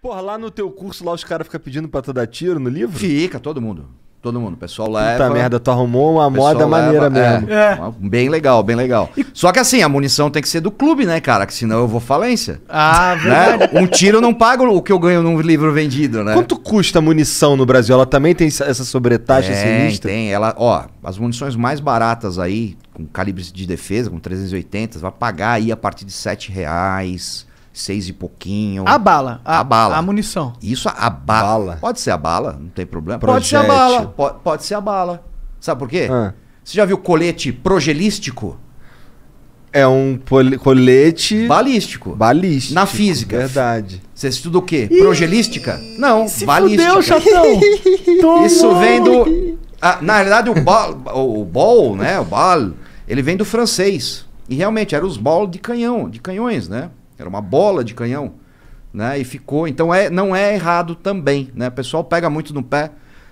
Porra, lá no teu curso, lá os caras ficam pedindo pra tu dar tiro no livro? Fica, todo mundo. Todo mundo. O pessoal leva. Puta merda, tu arrumou uma moda leva, maneira é. mesmo. É, é. Bem legal, bem legal. Só que assim, a munição tem que ser do clube, né, cara? Que senão eu vou falência. Ah, né? verdade. Né? Um tiro não paga o que eu ganho num livro vendido, né? Quanto custa a munição no Brasil? Ela também tem essa sobretaxa tem, sinistra? Tem, ela, ó, as munições mais baratas aí, com calibre de defesa, com 380, vai pagar aí a partir de 7 reais seis e pouquinho. A bala. A, a bala. A munição. Isso, a ba bala. Pode ser a bala, não tem problema. Projétil. Pode ser a bala. Pode, pode, ser a bala. Sabe por quê? Ah. Você já viu colete progelístico? É um colete. Balístico. Balístico. Na física. Verdade. Você estuda o quê? Ih, Progelística? Não, se balística. chatão. Isso vem do. Ah, na realidade, o bal, o ball, né? O bal, ele vem do francês. E realmente, eram os ball de canhão, de canhões, né? Era uma bola de canhão, né? E ficou. Então é, não é errado também, né? O pessoal pega muito no pé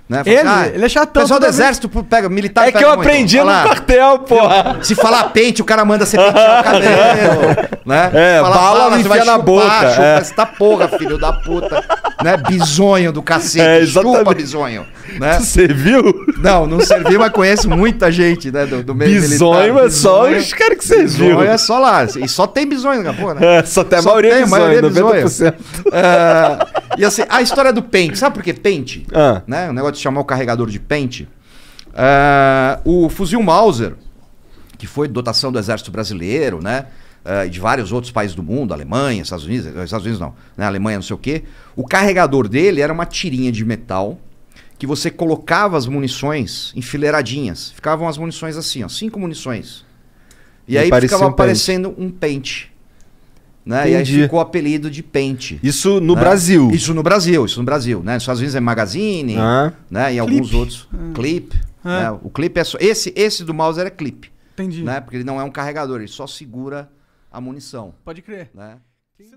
né? Fala, assim, ele, ah, ele é chatão. Pessoal do exército pega militar. É pega que eu muito. aprendi no lá. Ah, quartel, porra. Se falar pente, o cara manda você pentear o é. cabelo. né? É, Fala, bala, bala enfia na boca. Chupa é. essa porra, filho da puta. né? Bisonho do cacete. É, exatamente. Chupa, bisonho. Né? Tu serviu? Não, não serviu. mas conheço muita gente né, do, do meio bisonho militar. bisonho é só os caras que vocês Bisonho é só lá. E só tem bisonho na porra, né? É, só tem a só maioria tem, bisonho, maioria é Bisonho. Uh, e assim, a história do pente, sabe por que pente? Ah. Né? O negócio de chamar o carregador de pente. É, o fuzil Mauser, que foi dotação do Exército Brasileiro, né? Uh, de vários outros países do mundo, Alemanha, Estados Unidos, é, Estados Unidos não, né? Alemanha não sei o quê. O carregador dele era uma tirinha de metal que você colocava as munições enfileiradinhas. Ficavam as munições assim, ó, cinco munições. E, e aí ficava um aparecendo pente. um pente. Né? E aí ficou o apelido de pente. Isso no né? Brasil. Isso no Brasil, isso no Brasil, né? Nos vezes é magazine, ah. né? E Clip. alguns outros. Ah. Clip. Ah. Né? O clip é só. Esse, esse do Mauser é clip. Entendi. Né? Porque ele não é um carregador, ele só segura a munição. Pode crer. Né? Entendi.